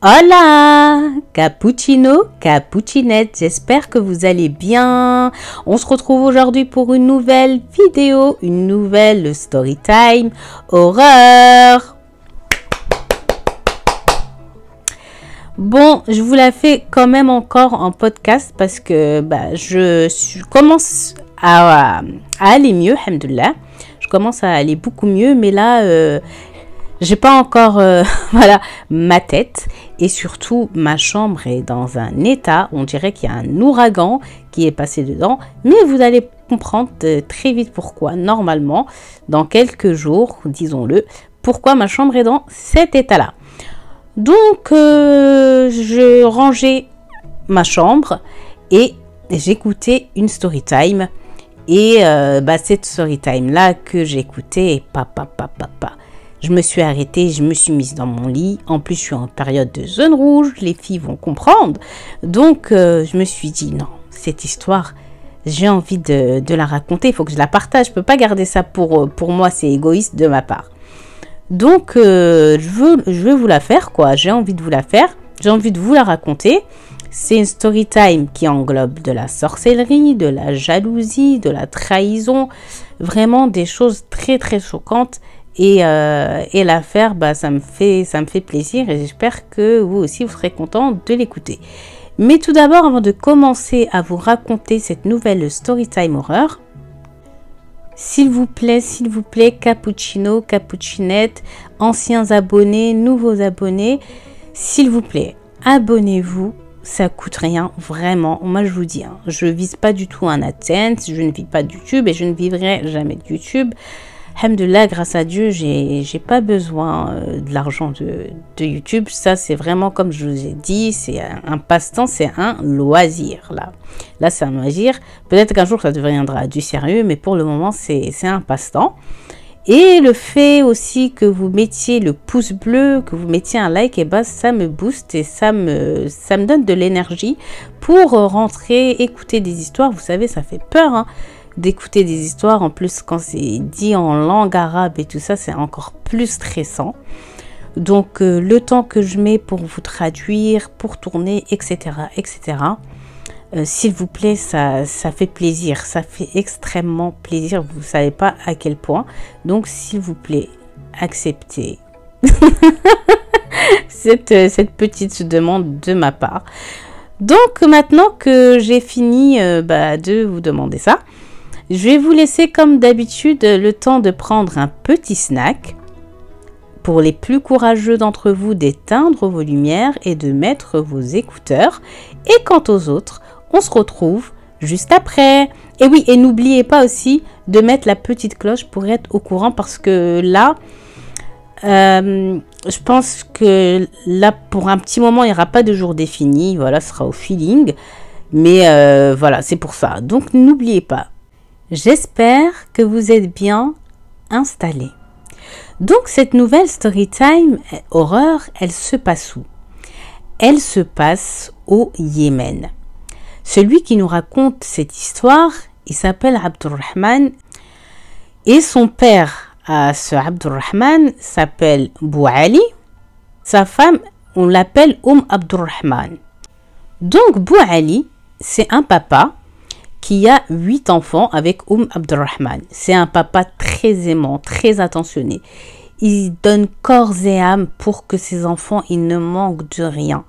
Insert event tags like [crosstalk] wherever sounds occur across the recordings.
Hola Cappuccino, cappuccinette, j'espère que vous allez bien. On se retrouve aujourd'hui pour une nouvelle vidéo, une nouvelle story time horreur. Bon, je vous la fais quand même encore en podcast parce que bah, je, commence à, aller mieux, Alhamdulillah, Je commence à aller beaucoup mieux, mais là, euh, j'ai pas encore euh, [laughs] voilà ma tête et surtout ma chambre est dans un état on dirait qu'il y a un ouragan qui est passé dedans mais vous allez comprendre euh, très vite pourquoi normalement dans quelques jours disons-le pourquoi ma chambre est dans cet état là donc euh, je rangeais ma chambre et j'écoutais une story time et bah, cette story time là que j'écoutais papa papa papa je me suis arrêtée, je me suis mise dans mon lit. En plus, je suis en période de zone rouge, les filles vont comprendre. Donc, euh, je me suis dit, non, cette histoire, j'ai envie de, la raconter, il faut que je la partage. Je ne peux pas garder ça pour, euh, pour moi, c'est égoïste de ma part. Donc, euh, je, veux, je vous la faire, quoi. J'ai envie de vous la faire, j'ai envie de vous la raconter. C'est une story time qui englobe de la sorcellerie, de la jalousie, de la trahison, vraiment des choses très très choquantes euh, et, l'affaire, bah, ça, me fait, ça me fait plaisir et j'espère que vous aussi, vous serez content de l'écouter. Mais tout d'abord, avant de commencer à vous raconter cette nouvelle Storytime horreur s'il vous plaît, s'il vous plaît, cappuccino, cappuccinette, anciens abonnés, nouveaux abonnés, s'il vous plaît, abonnez-vous. Ça coûte rien, vraiment. Moi, je vous dis, je hein, je vise pas du tout un attente, je ne vis pas de YouTube et je ne vivrai jamais de YouTube. Alhamdulillah, grâce à Dieu, j'ai pas besoin euh, de l'argent de, de, YouTube. Ça, c'est vraiment, comme je vous ai dit, c'est un, passe-temps, c'est un loisir. Là, là c'est un loisir. Peut-être qu'un jour, ça deviendra du sérieux, mais pour le moment, c'est un passe-temps. Et le fait aussi que vous mettiez le pouce bleu, que vous mettiez un like, et ben, ça me booste et ça me, ça me donne de l'énergie pour rentrer, écouter des histoires. Vous savez, ça fait peur. Hein d'écouter des histoires. En plus, quand c'est dit en langue arabe et tout ça, c'est encore plus stressant. Donc euh, le temps que je mets pour vous traduire, pour tourner, etc., etc. Euh, s'il vous plaît, ça, ça fait plaisir, ça fait extrêmement plaisir. Vous ne savez pas à quel point. Donc s'il vous plaît, acceptez [laughs] cette, euh, cette petite demande de ma part. Donc maintenant que j'ai fini bah, de vous demander ça, je vais vous laisser comme d'habitude le temps de prendre un petit snack. Pour les plus courageux d'entre vous d'éteindre vos lumières et de mettre vos écouteurs. Et quant aux autres, on se retrouve juste après. Et oui, et n'oubliez pas aussi de mettre la petite cloche pour être au courant parce que là, euh, je pense que là, pour un petit moment, il n'y aura pas de jour défini. Voilà, ce sera au feeling. Mais euh, voilà, c'est pour ça. Donc n'oubliez pas, J'espère que vous êtes bien installés. Donc cette nouvelle story time euh, horreur, elle se passe où Elle se passe au Yémen. Celui qui nous raconte cette histoire, il s'appelle Abdurrahman et son père euh, ce Abdurrahman s'appelle Bouali. Sa femme, on l'appelle Oum Abdurrahman. Donc Bouali, c'est un papa qui a huit enfants avec Oum Abdurrahman. C'est un papa très aimant, très attentionné. Il donne corps et âme pour que ses enfants ils ne manquent de rien.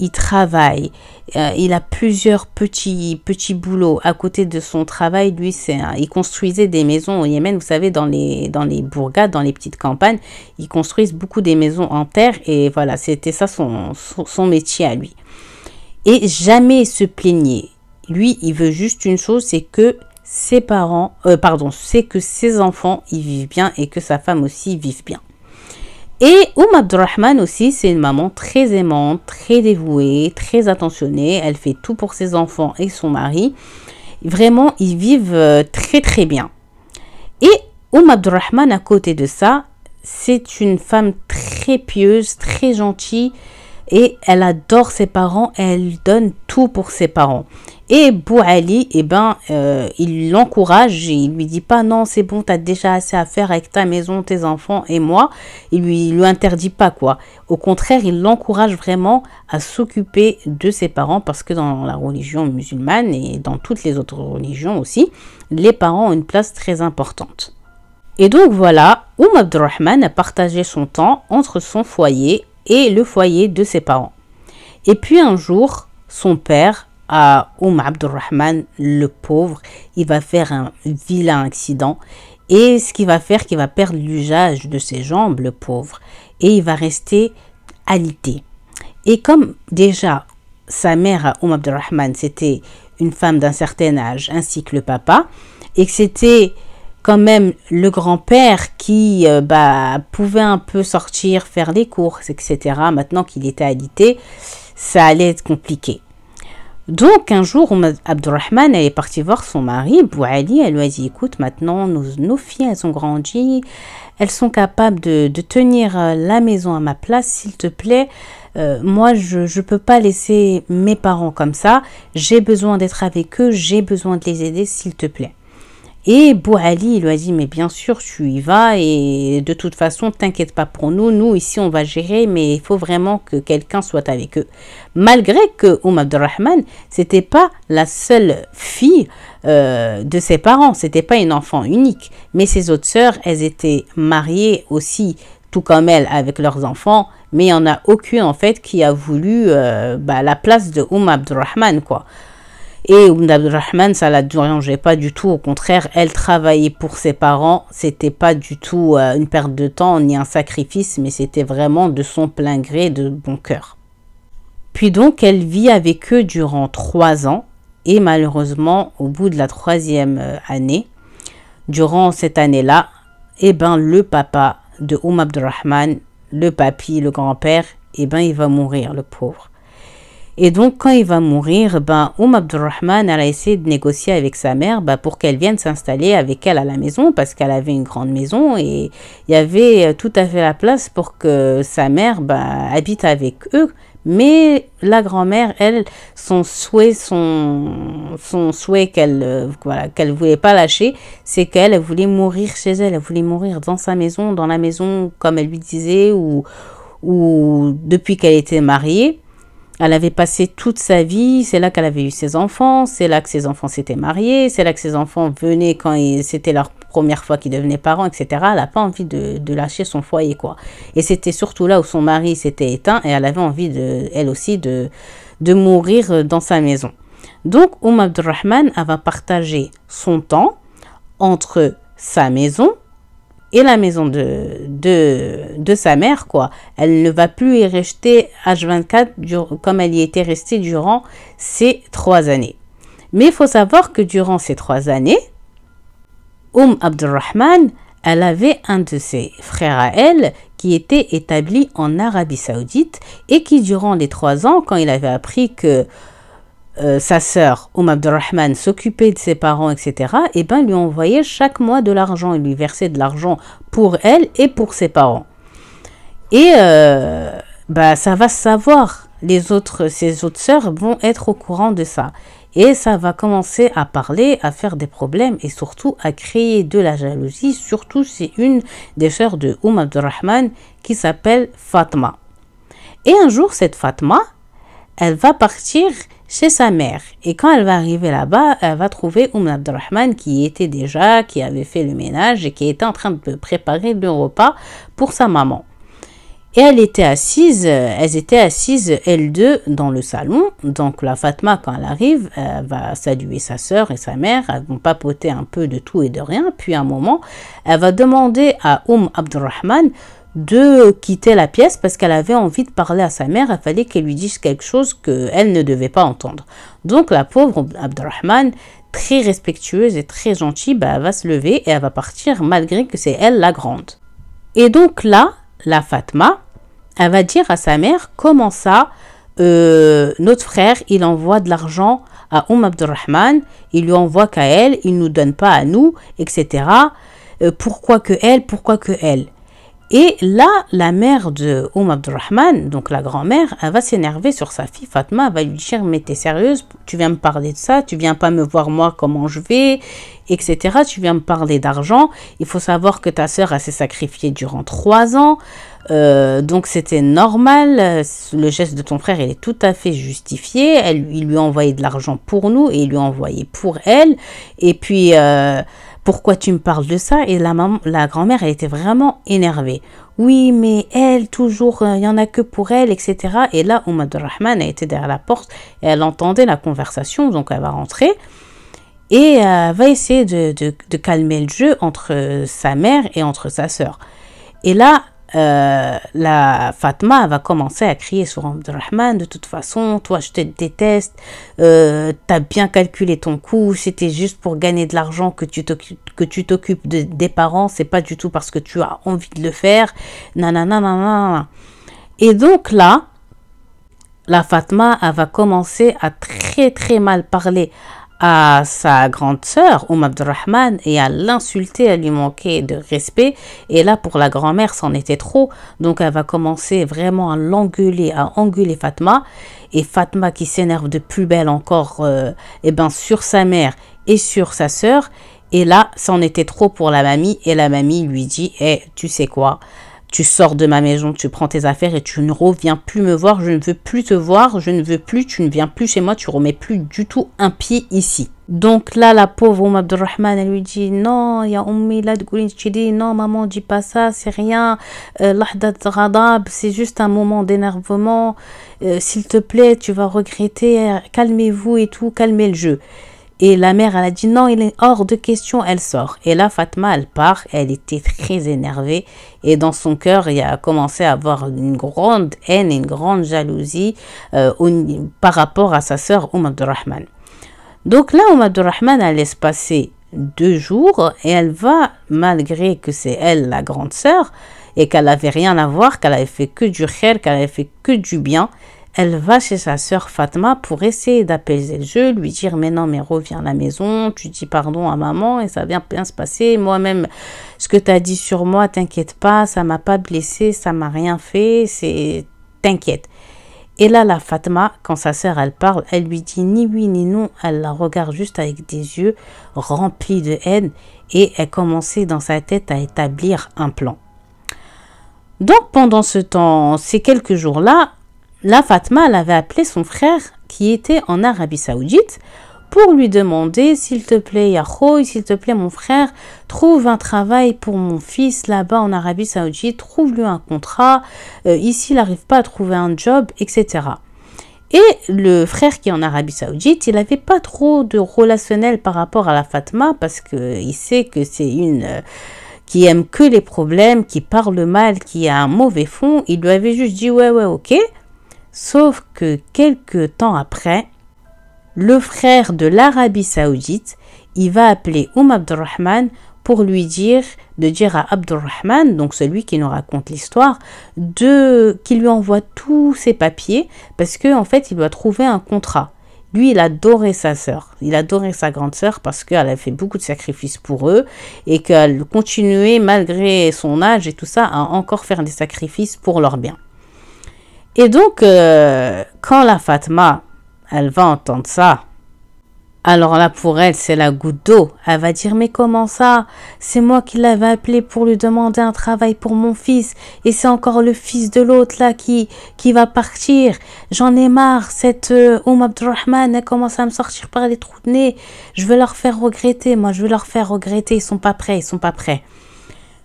Il travaille. Euh, il a plusieurs petits petits boulots à côté de son travail. Lui, c'est il construisait des maisons au Yémen. Vous savez, dans les dans les bourgades, dans les petites campagnes, Il construisait beaucoup des maisons en terre. Et voilà, c'était ça son, son, métier à lui. Et jamais se plaignait lui, il veut juste une chose, c'est que ses parents, euh, pardon, c'est que ses enfants, y vivent bien et que sa femme aussi vive bien. Et Oum Abdurrahman aussi, c'est une maman très aimante, très dévouée, très attentionnée. Elle fait tout pour ses enfants et son mari. Vraiment, ils vivent euh, très très bien. Et Oum Abdurrahman, à côté de ça, c'est une femme très pieuse, très gentille, et elle adore ses parents, elle donne tout pour ses parents. Et Bouali, eh ben, euh, il l'encourage et il lui dit pas non, c'est bon, tu as déjà assez à faire avec ta maison, tes enfants et moi. Il lui, lui interdit pas quoi. Au contraire, il l'encourage vraiment à s'occuper de ses parents parce que dans la religion musulmane et dans toutes les autres religions aussi, les parents ont une place très importante. Et donc voilà, Oum Abdurrahman a partagé son temps entre son foyer et le foyer de ses parents. Et puis un jour, son père, à Oum Abdurrahman, le pauvre, il va faire un vilain accident et ce qui va faire qu'il va perdre l'usage de ses jambes, le pauvre, et il va rester alité. Et comme déjà sa mère, Oum Abdurrahman, c'était une femme d'un certain âge, ainsi que le papa, et que c'était quand même le grand-père qui euh, bah, pouvait un peu sortir, faire des courses, etc. Maintenant qu'il était alité, ça allait être compliqué. Donc un jour, Abdurrahman elle est parti voir son mari, Bouali, elle lui a dit, écoute, maintenant nos, nos filles, elles ont grandi, elles sont capables de, tenir euh, la maison à ma place, s'il te plaît. Euh, moi, je ne peux pas laisser mes parents comme ça, j'ai besoin d'être avec eux, j'ai besoin de les aider, s'il te plaît. Et Bouali il lui a dit, mais bien sûr, tu y vas et de toute façon, t'inquiète pas pour nous, nous ici on va gérer, mais il faut vraiment que quelqu'un soit avec eux. Malgré que Oum Abdurrahman, c'était pas la seule fille euh, de ses parents, c'était pas une enfant unique, mais ses autres sœurs, elles étaient mariées aussi, tout comme elle, avec leurs enfants, mais il n'y en a aucune en fait qui a voulu euh, bah, la place de Oum Abdurrahman, quoi. Et Oum Abdurrahman, ça la dérangeait pas du tout. Au contraire, elle travaillait pour ses parents. C'était pas du tout euh, une perte de temps ni un sacrifice, mais c'était vraiment de son plein gré, de bon cœur. Puis donc, elle vit avec eux durant trois ans. Et malheureusement, au bout de la troisième euh, année, durant cette année-là, eh ben, le papa de Oum Abdurrahman, le papy, le grand-père, eh ben, il va mourir, le pauvre. Et donc, quand il va mourir, ben, Oum Abdurrahman, elle a essayé de négocier avec sa mère ben, pour qu'elle vienne s'installer avec elle à la maison, parce qu'elle avait une grande maison et il y avait euh, tout à fait la place pour que sa mère ben, habite avec eux. Mais la grand-mère, elle, son souhait, son, souhait qu'elle euh, voilà, qu'elle voulait pas lâcher, c'est qu'elle voulait mourir chez elle, elle voulait mourir dans sa maison, dans la maison comme elle lui disait, ou, ou depuis qu'elle était mariée. Elle avait passé toute sa vie, c'est là qu'elle avait eu ses enfants, c'est là que ses enfants s'étaient mariés, c'est là que ses enfants venaient quand c'était leur première fois qu'ils devenaient parents, etc. Elle n'a pas envie de, lâcher son foyer, quoi. Et c'était surtout là où son mari s'était éteint et elle avait envie, elle aussi, de, de mourir dans sa maison. Donc, Oum Abdurrahman, elle va partager son temps entre sa maison et la maison de, de, de, sa mère, quoi. Elle ne va plus y rester H24 comme elle y était restée durant ces trois années. Mais il faut savoir que durant ces trois années, Oum Abdurrahman, elle avait un de ses frères à elle qui était établi en Arabie Saoudite et qui, durant les trois ans, quand il avait appris que euh, sa sœur Oum Abdurrahman s'occupait de ses parents, etc., et eh ben lui envoyait chaque mois de l'argent. et lui versait de l'argent pour elle et pour ses parents. Et euh, bah, ça va se savoir. Les autres, ses autres sœurs vont être au courant de ça. Et ça va commencer à parler, à faire des problèmes et surtout à créer de la jalousie. Surtout, c'est une des sœurs de Oum Abdurrahman qui s'appelle Fatma. Et un jour, cette Fatma, elle va partir chez sa mère. Et quand elle va arriver là-bas, elle va trouver Oum Abdurrahman qui était déjà, qui avait fait le ménage et qui était en train de préparer le repas pour sa maman. Et elle était assise, euh, elles étaient assises, elles deux, dans le salon. Donc la Fatma, quand elle arrive, elle va saluer sa sœur et sa mère, elles vont papoter un peu de tout et de rien. Puis un moment, elle va demander à Oum Abdurrahman de quitter la pièce parce qu'elle avait envie de parler à sa mère. Il fallait qu'elle lui dise quelque chose qu'elle ne devait pas entendre. Donc la pauvre Abdurrahman, très respectueuse et très gentille, bah, elle va se lever et elle va partir malgré que c'est elle la grande. Et donc là, la Fatma, elle va dire à sa mère comment ça, euh, notre frère, il envoie de l'argent à Oum Abdurrahman, il lui envoie qu'à elle, il ne nous donne pas à nous, etc. Euh, pourquoi que elle, pourquoi que elle et là, la mère de Oum Abdurrahman, donc la grand-mère, elle va s'énerver sur sa fille Fatma, va lui dire Mais t'es sérieuse Tu viens me parler de ça Tu viens pas me voir moi comment je vais Etc. Tu viens me parler d'argent Il faut savoir que ta sœur, a s'est sacrifié durant trois ans. Euh, donc c'était normal, le geste de ton frère il est tout à fait justifié, il lui a envoyé de l'argent pour nous et il lui a envoyé pour elle. Et puis euh, pourquoi tu me parles de ça Et la, la grand-mère, elle était vraiment énervée. Oui, mais elle, toujours, euh, il n'y en a que pour elle, etc. Et là, Oumad Rahman a été derrière la porte et elle entendait la conversation, donc elle va rentrer et euh, va essayer de, de, calmer le jeu entre euh, sa mère et entre sa sœur. Et là, euh, la Fatma va commencer à crier sur Abdurrahman, de toute façon, toi je te déteste, euh, t'as bien calculé ton coût, c'était juste pour gagner de l'argent que tu t'occupes des parents, c'est pas du tout parce que tu as envie de le faire, nanana. nanana. Et donc là, la Fatma, va commencer à très très mal parler à sa grande sœur, Oum Abdurrahman, et à l'insulter, à lui manquer de respect. Et là, pour la grand-mère, c'en était trop. Donc, elle va commencer vraiment à l'engueuler, à engueuler Fatma. Et Fatma, qui s'énerve de plus belle encore, euh, eh ben, sur sa mère et sur sa sœur. Et là, c'en était trop pour la mamie. Et la mamie lui dit, eh, tu sais quoi tu sors de ma maison, tu prends tes affaires et tu ne reviens plus me voir, je ne veux plus te voir, je ne veux plus, tu ne viens plus chez moi, tu remets plus du tout un pied ici. Donc là, la pauvre Oum Abdurrahman, elle lui dit Non, il y a non, maman, dis pas ça, c'est rien. Radab, euh, c'est juste un moment d'énervement. Euh, s'il te plaît, tu vas regretter, euh, calmez-vous et tout, calmez le jeu. Et la mère, elle a dit non, il est hors de question, elle sort. Et là, Fatma, elle part, elle était très énervée. Et dans son cœur, il a commencé à avoir une grande haine, une grande jalousie euh, par rapport à sa sœur Oum Rahman. Donc là, Oum Rahman, elle laisse passer deux jours et elle va, malgré que c'est elle la grande sœur et qu'elle n'avait rien à voir, qu'elle avait fait que du khair, qu'elle avait fait que du bien, elle va chez sa sœur Fatma pour essayer d'apaiser le jeu, lui dire mais non mais reviens à la maison, tu dis pardon à maman et ça vient bien se passer. Moi-même, ce que tu as dit sur moi, t'inquiète pas, ça m'a pas blessé, ça m'a rien fait, c'est t'inquiète. Et là la Fatma, quand sa sœur elle parle, elle lui dit ni oui ni non, elle la regarde juste avec des yeux remplis de haine et elle commençait dans sa tête à établir un plan. Donc pendant ce temps, ces quelques jours-là, la Fatma, elle avait appelé son frère qui était en Arabie Saoudite pour lui demander s'il te plaît, Yahoo, s'il te plaît, mon frère, trouve un travail pour mon fils là-bas en Arabie Saoudite, trouve-lui un contrat. Euh, ici, il n'arrive pas à trouver un job, etc. Et le frère qui est en Arabie Saoudite, il n'avait pas trop de relationnel par rapport à la Fatma parce qu'il euh, sait que c'est une euh, qui aime que les problèmes, qui parle mal, qui a un mauvais fond. Il lui avait juste dit ouais, ouais, ok. Sauf que quelques temps après, le frère de l'Arabie Saoudite, il va appeler Oum Abdurrahman pour lui dire, de dire à Abdurrahman, donc celui qui nous raconte l'histoire, de qu'il lui envoie tous ses papiers parce qu'en fait, il doit trouver un contrat. Lui, il adorait sa sœur. Il adorait sa grande sœur parce qu'elle a fait beaucoup de sacrifices pour eux et qu'elle continuait, malgré son âge et tout ça, à encore faire des sacrifices pour leur bien. Et donc, euh, quand la Fatma, elle va entendre ça, alors là, pour elle, c'est la goutte d'eau. Elle va dire, mais comment ça C'est moi qui l'avais appelé pour lui demander un travail pour mon fils. Et c'est encore le fils de l'autre, là, qui, qui va partir. J'en ai marre. Cette euh, Oum Abdurrahman, elle commence à me sortir par les trous de nez. Je veux leur faire regretter. Moi, je veux leur faire regretter. Ils sont pas prêts. Ils sont pas prêts.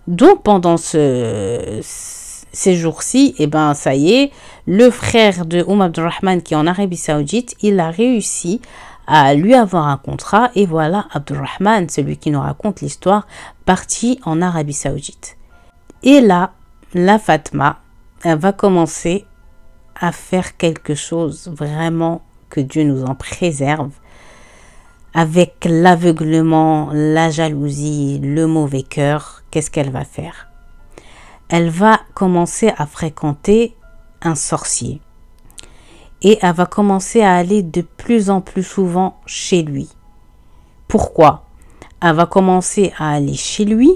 Donc, pendant ce ces jours-ci, et eh ben ça y est, le frère de Oum Abdurrahman qui est en Arabie Saoudite, il a réussi à lui avoir un contrat et voilà Abdurrahman, celui qui nous raconte l'histoire, parti en Arabie Saoudite. Et là, la Fatma, elle va commencer à faire quelque chose vraiment que Dieu nous en préserve avec l'aveuglement, la jalousie, le mauvais cœur, qu'est-ce qu'elle va faire elle va commencer à fréquenter un sorcier. Et elle va commencer à aller de plus en plus souvent chez lui. Pourquoi Elle va commencer à aller chez lui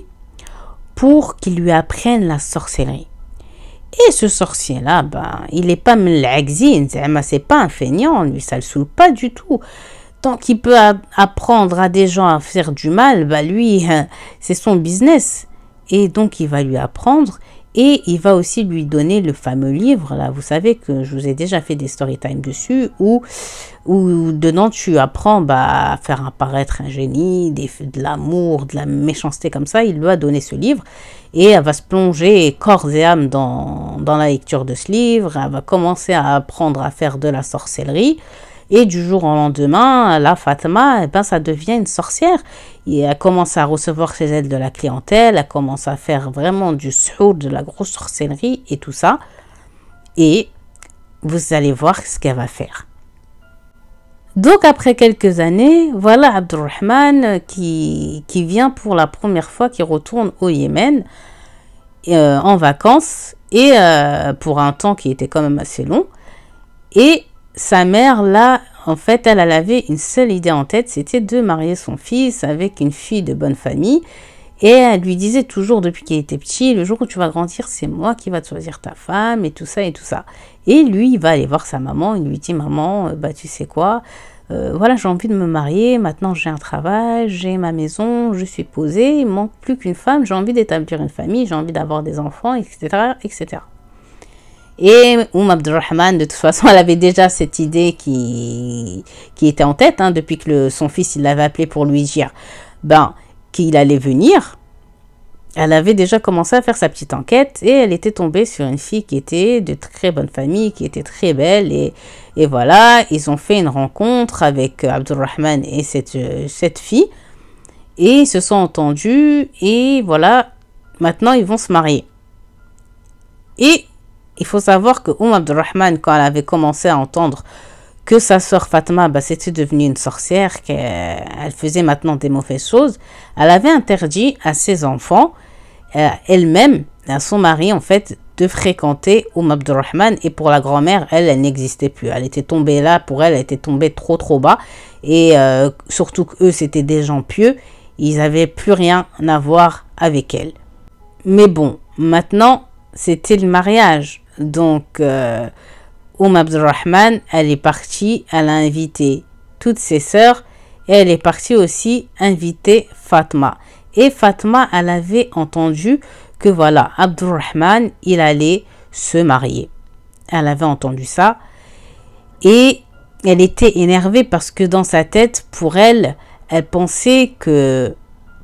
pour qu'il lui apprenne la sorcellerie. Et ce sorcier-là, ben, il n'est pas c'est pas un feignant, lui, ça le saoule pas du tout. Tant qu'il peut apprendre à des gens à faire du mal, ben lui, [laughs] c'est son business et donc il va lui apprendre et il va aussi lui donner le fameux livre, là, vous savez que je vous ai déjà fait des story time dessus, où, où dedans tu apprends bah, à faire apparaître un génie, des, de l'amour, de la méchanceté comme ça. Il lui a donné ce livre et elle va se plonger corps et âme dans, dans la lecture de ce livre. Elle va commencer à apprendre à faire de la sorcellerie. Et du jour au lendemain, la Fatma, eh ben, ça devient une sorcière. Et elle commence à recevoir ses aides de la clientèle, elle commence à faire vraiment du saut de la grosse sorcellerie et tout ça. Et vous allez voir ce qu'elle va faire. Donc après quelques années, voilà Abdurrahman qui, qui vient pour la première fois, qui retourne au Yémen euh, en vacances et euh, pour un temps qui était quand même assez long. Et sa mère, là, en fait, elle, avait une seule idée en tête, c'était de marier son fils avec une fille de bonne famille. Et elle lui disait toujours depuis qu'il était petit, le jour où tu vas grandir, c'est moi qui vais te choisir ta femme et tout ça et tout ça. Et lui, il va aller voir sa maman, il lui dit, maman, euh, bah tu sais quoi, euh, voilà, j'ai envie de me marier, maintenant j'ai un travail, j'ai ma maison, je suis posée, il manque plus qu'une femme, j'ai envie d'établir une famille, j'ai envie d'avoir des enfants, etc. etc. Et Oum Abdurrahman, de toute façon, [laughs] elle avait déjà cette idée qui, qui était en tête hein, depuis que son fils il l'avait appelé pour lui dire ben, qu'il allait venir. Elle avait déjà commencé à faire sa petite enquête et elle était tombée sur une fille qui était de très bonne famille, qui était très belle. Et, et voilà, ils ont fait une rencontre avec Abdurrahman et cette, cette fille. Et ils se sont entendus et voilà, maintenant ils vont se marier. Et il faut savoir que Oum Abdurrahman, quand elle avait commencé à entendre que sa sœur Fatma bah, s'était devenue une sorcière, qu'elle faisait maintenant des mauvaises choses, elle avait interdit à ses enfants, euh, elle-même, à son mari en fait, de fréquenter Oum Abdurrahman. Et pour la grand-mère, elle, elle n'existait plus. Elle était tombée là, pour elle, elle était tombée trop trop bas. Et euh, surtout qu'eux, c'était des gens pieux, ils n'avaient plus rien à voir avec elle. Mais bon, maintenant, c'était le mariage. Donc, euh, Oum Abdurrahman, elle est partie, elle a invité toutes ses sœurs et elle est partie aussi inviter Fatma. Et Fatma, elle avait entendu que voilà, Abdurrahman, il allait se marier. Elle avait entendu ça et elle était énervée parce que dans sa tête, pour elle, elle pensait que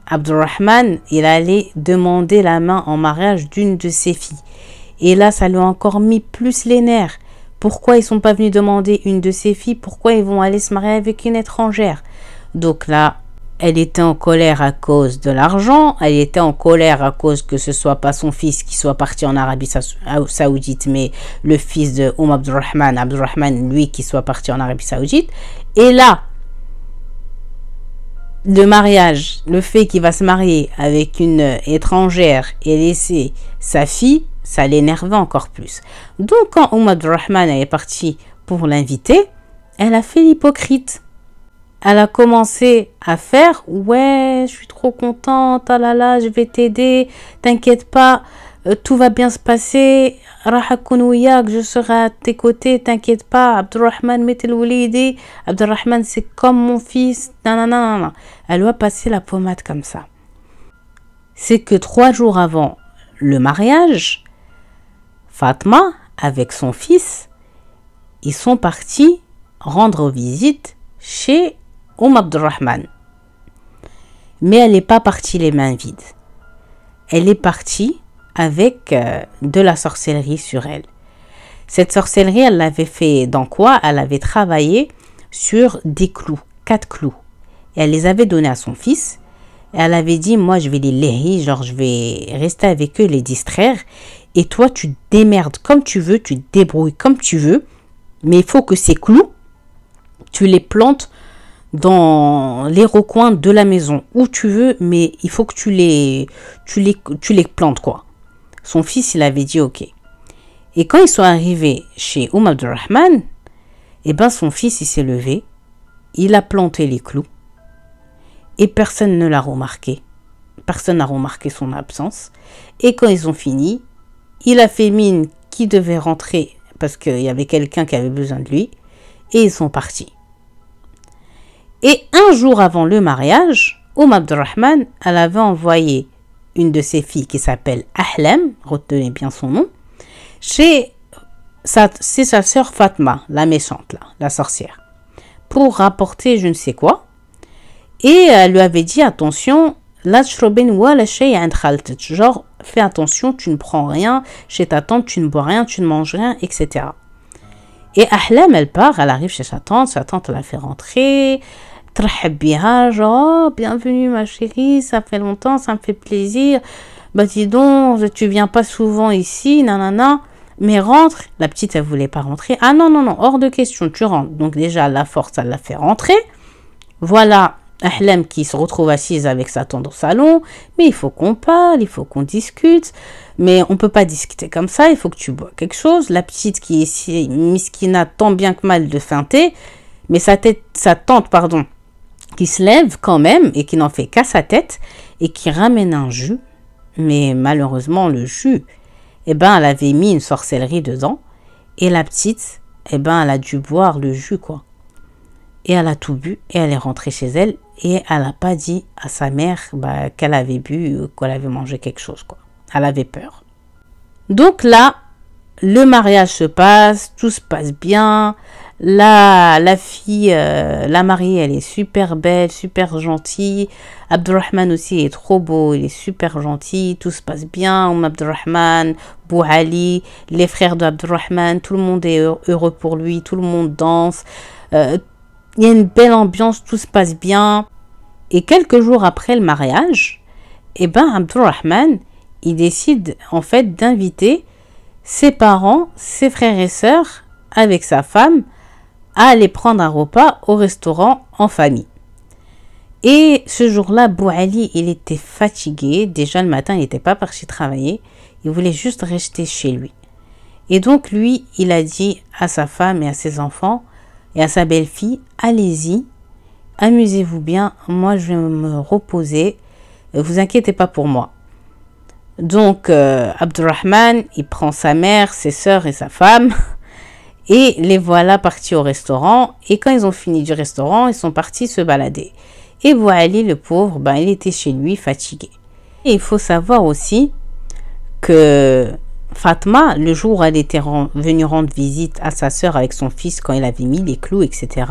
Abdurrahman, il allait demander la main en mariage d'une de ses filles. Et là, ça lui a encore mis plus les nerfs. Pourquoi ils sont pas venus demander une de ses filles Pourquoi ils vont aller se marier avec une étrangère Donc là, elle était en colère à cause de l'argent, elle était en colère à cause que ce soit pas son fils qui soit parti en Arabie Saoudite, mais le fils de Oum Abdurrahman, Abdurrahman, lui, qui soit parti en Arabie Saoudite. Et là, le mariage, le fait qu'il va se marier avec une étrangère et laisser sa fille, ça l'énervait encore plus. Donc quand Oumad Rahman est parti pour l'inviter, elle a fait l'hypocrite. Elle a commencé à faire ouais, je suis trop contente, ah je vais t'aider, t'inquiète pas, euh, tout va bien se passer, je serai à tes côtés, t'inquiète pas, Abdurrahman l'idée. Abdurrahman c'est comme mon fils, nanana. Elle doit passer la pommade comme ça. C'est que trois jours avant le mariage, Fatma, avec son fils, ils sont partis rendre visite chez Oum Abdurrahman. Mais elle n'est pas partie les mains vides. Elle est partie avec euh, de la sorcellerie sur elle. Cette sorcellerie, elle l'avait fait dans quoi Elle avait travaillé sur des clous, quatre clous. Et elle les avait donnés à son fils. Et elle avait dit, moi je vais les léhi, genre je vais rester avec eux, les distraire et toi tu démerdes comme tu veux, tu débrouilles comme tu veux, mais il faut que ces clous, tu les plantes dans les recoins de la maison, où tu veux, mais il faut que tu les, tu tu les plantes quoi. Son fils, il avait dit ok. Et quand ils sont arrivés chez Oum Abdurrahman, eh ben son fils, il s'est levé, il a planté les clous, et personne ne l'a remarqué. Personne n'a remarqué son absence. Et quand ils ont fini, il a fait mine qui devait rentrer parce qu'il y avait quelqu'un qui avait besoin de lui. Et ils sont partis. Et un jour avant le mariage, Oum Abdurrahman, elle avait envoyé une de ses filles qui s'appelle Ahlem, retenez bien son nom, chez sa, soeur sa sœur Fatma, la méchante, la sorcière, pour rapporter je ne sais quoi. Et elle lui avait dit, attention, la ché un Genre, fais attention, tu ne prends rien, chez ta tante, tu ne bois rien, tu ne manges rien, etc. Et Ahlam, elle part, elle arrive chez sa tante, sa tante la fait rentrer, bien, genre, oh, bienvenue ma chérie, ça fait longtemps, ça me fait plaisir, bah dis donc, tu viens pas souvent ici, nanana, mais rentre, la petite elle voulait pas rentrer, ah non, non, non, hors de question, tu rentres, donc déjà la force, elle la fait rentrer, voilà, Ahlem qui se retrouve assise avec sa tante au salon, mais il faut qu'on parle, il faut qu'on discute, mais on peut pas discuter comme ça, il faut que tu bois quelque chose. La petite qui est ici, miskina, tant bien que mal de feinter, mais sa, tête, sa tante, pardon, qui se lève quand même et qui n'en fait qu'à sa tête et qui ramène un jus, mais malheureusement le jus, eh ben elle avait mis une sorcellerie dedans et la petite, eh ben elle a dû boire le jus quoi. Et elle a tout bu et elle est rentrée chez elle et elle n'a pas dit à sa mère bah, qu'elle avait bu ou qu'elle avait mangé quelque chose. Quoi. Elle avait peur. Donc là, le mariage se passe, tout se passe bien. Là, la fille, euh, la mariée, elle est super belle, super gentille. Abdurrahman aussi est trop beau, il est super gentil, tout se passe bien. Oum Abdurrahman, Bouhali, les frères d'Abdurrahman, tout le monde est heureux pour lui, tout le monde danse. Euh, il y a une belle ambiance, tout se passe bien. Et quelques jours après le mariage, eh ben Abdurrahman, il décide en fait d'inviter ses parents, ses frères et sœurs avec sa femme à aller prendre un repas au restaurant en famille. Et ce jour-là, Bouali, il était fatigué. Déjà le matin, il n'était pas parti travailler. Il voulait juste rester chez lui. Et donc lui, il a dit à sa femme et à ses enfants, et à sa belle-fille, allez-y, amusez-vous bien, moi je vais me reposer, euh, vous inquiétez pas pour moi. Donc euh, Abdurrahman, il prend sa mère, ses soeurs et sa femme, [laughs] et les voilà partis au restaurant, et quand ils ont fini du restaurant, ils sont partis se balader. Et Wali, le pauvre, ben, il était chez lui fatigué. Et il faut savoir aussi que Fatma, le jour où elle était venue rendre visite à sa sœur avec son fils quand elle avait mis les clous, etc.,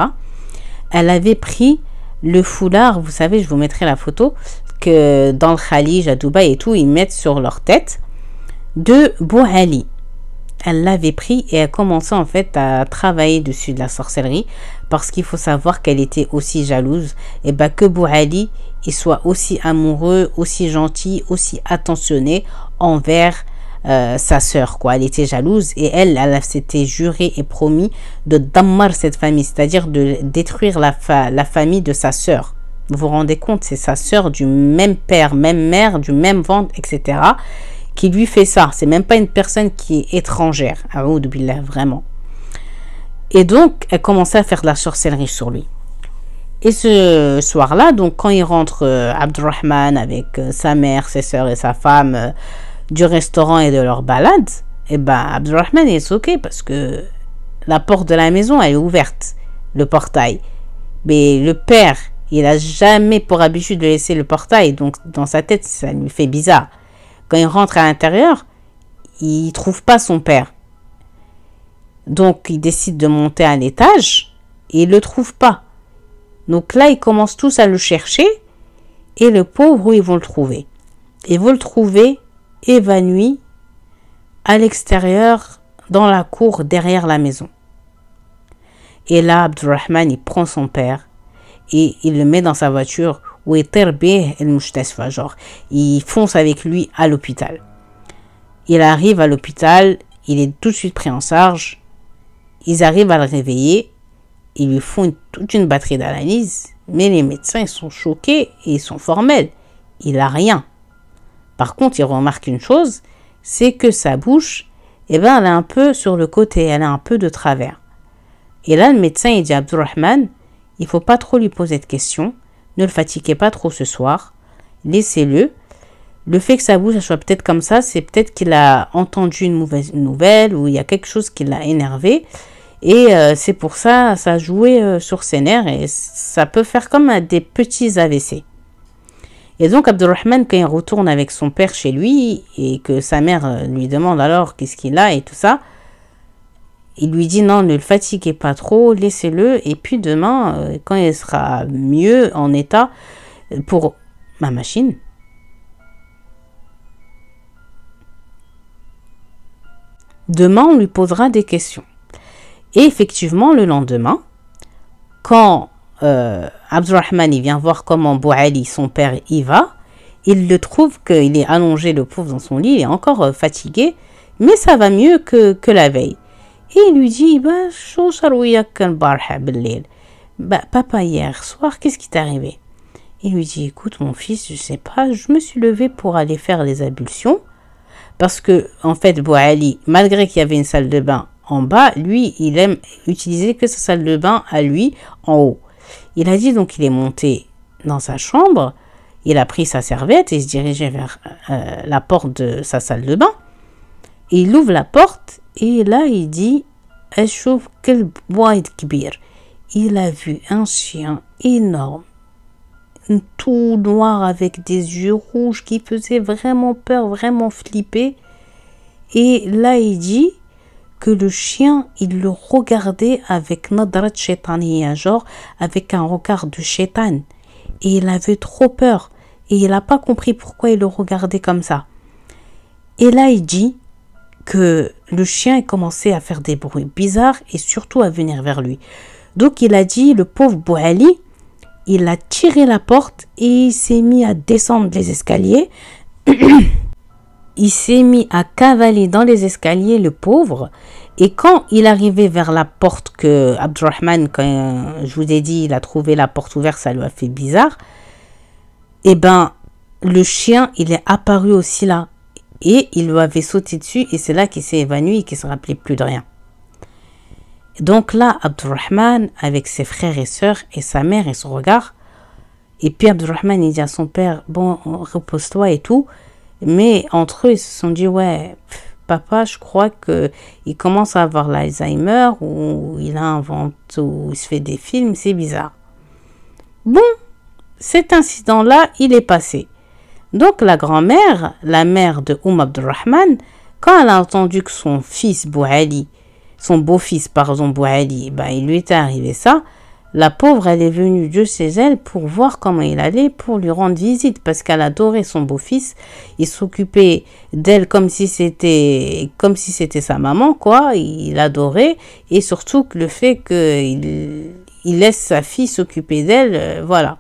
elle avait pris le foulard, vous savez, je vous mettrai la photo, que dans le Khalij, à Dubaï et tout, ils mettent sur leur tête, de Bouhali. Elle l'avait pris et a commencé en fait à travailler dessus de la sorcellerie parce qu'il faut savoir qu'elle était aussi jalouse et bien, bah, que Bouhali soit aussi amoureux, aussi gentil, aussi attentionné envers euh, sa sœur, quoi. Elle était jalouse et elle, elle, s'était juré et promis de dammar cette famille, c'est-à-dire de détruire la, la famille de sa sœur. Vous vous rendez compte, c'est sa sœur du même père, même mère, du même ventre, etc. qui lui fait ça. C'est même pas une personne qui est étrangère. Ah, vraiment. Et donc, elle commençait à faire de la sorcellerie sur lui. Et ce soir-là, donc quand il rentre euh, Abdurrahman avec euh, sa mère, ses sœurs et sa femme euh, du restaurant et de leur balade, Et eh ben Abdurrahman est ok parce que la porte de la maison elle est ouverte, le portail. Mais le père, il a jamais pour habitude de laisser le portail, donc dans sa tête ça lui fait bizarre. Quand il rentre à l'intérieur, il trouve pas son père. Donc il décide de monter à l'étage et il le trouve pas. Donc là ils commencent tous à le chercher et le pauvre où ils vont le trouver. Ils vont le trouver évanoui à l'extérieur, dans la cour, derrière la maison. Et là, Abdurrahman, il prend son père et il le met dans sa voiture où est el genre il fonce avec lui à l'hôpital. Il arrive à l'hôpital, il est tout de suite pris en charge. Ils arrivent à le réveiller, ils lui font toute une batterie d'analyse, mais les médecins sont choqués et ils sont formels. Il a rien. Par contre, il remarque une chose, c'est que sa bouche, eh ben, elle est un peu sur le côté, elle est un peu de travers. Et là, le médecin, il dit à Abdurrahman, il faut pas trop lui poser de questions, ne le fatiguez pas trop ce soir, laissez-le. Le fait que sa bouche soit peut-être comme ça, c'est peut-être qu'il a entendu une mauvaise nouvelle ou il y a quelque chose qui l'a énervé. Et euh, c'est pour ça, ça a euh, sur ses nerfs et ça peut faire comme des petits AVC. Et donc Abdurrahman, quand il retourne avec son père chez lui et que sa mère euh, lui demande alors qu'est-ce qu'il a et tout ça, il lui dit non, ne le fatiguez pas trop, laissez-le et puis demain, euh, quand il sera mieux en état euh, pour ma machine. Demain, on lui posera des questions. Et effectivement, le lendemain, quand euh, Abdurrahman, vient voir comment Bouali, son père, y va. Il le trouve qu'il est allongé, le pauvre, dans son lit, il est encore euh, fatigué, mais ça va mieux que, la veille. Et il lui dit, bah, bah, papa, hier soir, qu'est-ce qui t'est arrivé Il lui dit, écoute, mon fils, je sais pas, je me suis levé pour aller faire les ablutions, parce que, en fait, Bouali, malgré qu'il y avait une salle de bain en bas, lui, il aime utiliser que sa salle de bain à lui en haut. Il a dit donc qu'il est monté dans sa chambre, il a pris sa serviette et se dirigeait vers euh, la porte de sa salle de bain. il ouvre la porte et là il dit eh, Il a vu un chien énorme, tout noir avec des yeux rouges qui faisait vraiment peur, vraiment flipper. Et là il dit le chien, il le regardait avec nadrat un genre avec un regard de shaitan. Et il avait trop peur. Et il n'a pas compris pourquoi il le regardait comme ça. Et là, il dit que le chien a commencé à faire des bruits bizarres et surtout à venir vers lui. Donc, il a dit, le pauvre Bouali, il a tiré la porte et il s'est mis à descendre les escaliers. [clears throat] il s'est mis à cavaler dans les escaliers, le pauvre. Et quand il arrivait vers la porte que Abdurrahman, quand euh, je vous ai dit, il a trouvé la porte ouverte, ça lui a fait bizarre. et eh ben, le chien, il est apparu aussi là. Et il lui avait sauté dessus et c'est là qu'il s'est évanoui et qu'il se rappelait plus de rien. Donc là, Abdurrahman, avec ses frères et sœurs et sa mère et son regard, et puis Abdurrahman, il dit à son père, bon, repose-toi et tout. Mais entre eux, ils se sont dit, ouais, papa, je crois que il commence à avoir l'Alzheimer ou il invente ou il se fait des films, c'est bizarre. Bon, cet incident-là, il est passé. Donc la grand-mère, la mère de Oum Abdurrahman, quand elle a entendu que son fils Bouhali, son beau-fils, pardon, Bouhali, ben, il lui était arrivé ça, la pauvre, elle est venue de chez elle pour voir comment il allait, pour lui rendre visite, parce qu'elle adorait son beau-fils. Il s'occupait d'elle comme si c'était comme si c'était sa maman, quoi. Il adorait, et surtout le fait qu'il laisse sa fille s'occuper d'elle, euh, voilà.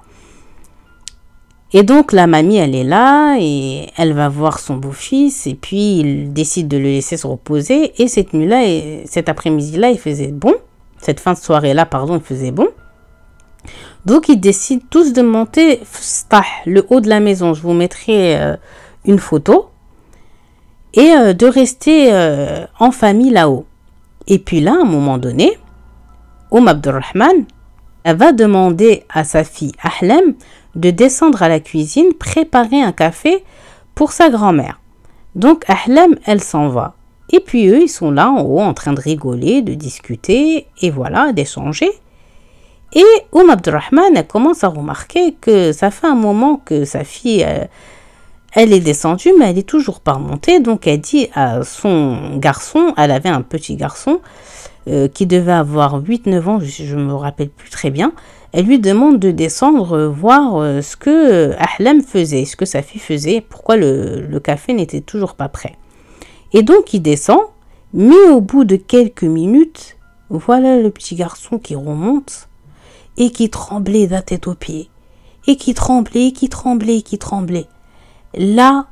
Et donc la mamie, elle est là et elle va voir son beau-fils et puis il décide de le laisser se reposer. Et cette nuit-là, et cet après-midi-là, il faisait bon. Cette fin de soirée-là, pardon, il faisait bon. Donc ils décident tous de monter le haut de la maison. Je vous mettrai euh, une photo. Et euh, de rester euh, en famille là-haut. Et puis là, à un moment donné, Oum Abdurrahman va demander à sa fille Ahlem de descendre à la cuisine préparer un café pour sa grand-mère. Donc Ahlem, elle s'en va. Et puis eux, ils sont là en haut en train de rigoler, de discuter et voilà, d'échanger. Et Oum Abdurrahman commence à remarquer que ça fait un moment que sa fille, euh, elle est descendue, mais elle est toujours pas remontée. Donc elle dit à son garçon, elle avait un petit garçon euh, qui devait avoir 8-9 ans, je ne me rappelle plus très bien. Elle lui demande de descendre euh, voir ce que Ahlam faisait, ce que sa fille faisait, pourquoi le café n'était toujours pas prêt. Et donc il descend, mais au bout de quelques minutes, voilà le petit garçon qui remonte et qui tremblait de la tête aux pieds, et qui tremblait, qui tremblait, qui tremblait. Là,